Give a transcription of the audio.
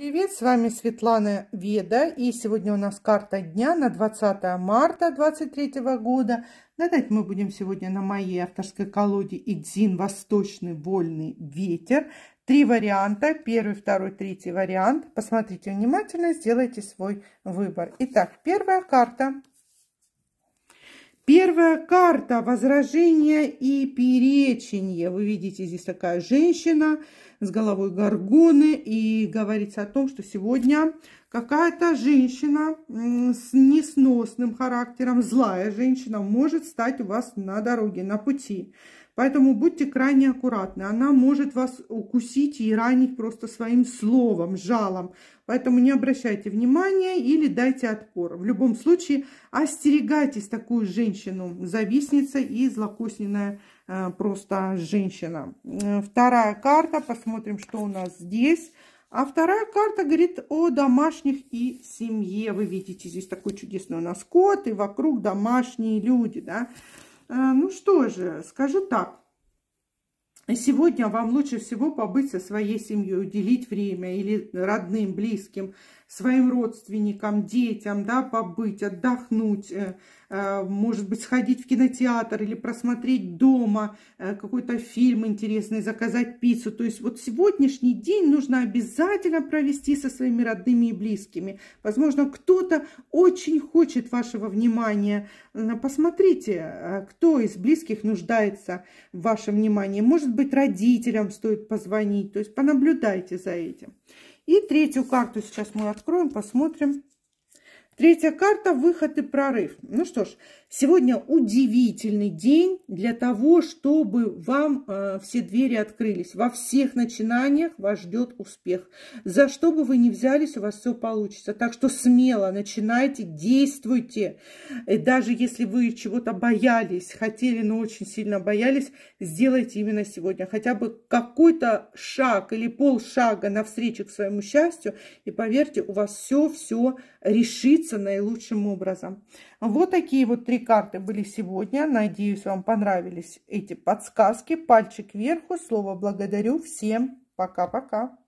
Привет, с вами Светлана Веда, и сегодня у нас карта дня на 20 марта 2023 года. Гадать мы будем сегодня на моей авторской колоде «Идзин. Восточный вольный ветер». Три варианта, первый, второй, третий вариант. Посмотрите внимательно, сделайте свой выбор. Итак, первая карта – Первая карта возражения и переченье. Вы видите, здесь такая женщина с головой горгоны. И говорится о том, что сегодня какая-то женщина с несносным характером, злая женщина, может стать у вас на дороге, на пути. Поэтому будьте крайне аккуратны. Она может вас укусить и ранить просто своим словом, жалом. Поэтому не обращайте внимания или дайте отпор. В любом случае, остерегайтесь такую женщину, завистница и злокосненная э, просто женщина. Э, вторая карта, посмотрим, что у нас здесь. А вторая карта говорит о домашних и семье. Вы видите, здесь такой чудесный у нас кот, и вокруг домашние люди, да. Э, ну что же, скажу так. Сегодня вам лучше всего побыть со своей семьей, уделить время или родным, близким, своим родственникам, детям, да, побыть, отдохнуть, э, э, может быть, сходить в кинотеатр или просмотреть дома какой-то фильм интересный, заказать пиццу. То есть вот сегодняшний день нужно обязательно провести со своими родными и близкими. Возможно, кто-то очень хочет вашего внимания. Посмотрите, а, кто из близких нуждается в вашем внимании. Может быть, родителям стоит позвонить. То есть понаблюдайте за этим. И третью карту сейчас мы откроем, посмотрим. Третья карта – выход и прорыв. Ну что ж, сегодня удивительный день для того, чтобы вам э, все двери открылись. Во всех начинаниях вас ждет успех. За что бы вы ни взялись, у вас все получится. Так что смело начинайте, действуйте. И даже если вы чего-то боялись, хотели, но очень сильно боялись, сделайте именно сегодня хотя бы какой-то шаг или полшага навстречу к своему счастью. И поверьте, у вас все-все решится проявиться наилучшим образом. Вот такие вот три карты были сегодня. Надеюсь, вам понравились эти подсказки. Пальчик вверху, слово благодарю всем. Пока-пока.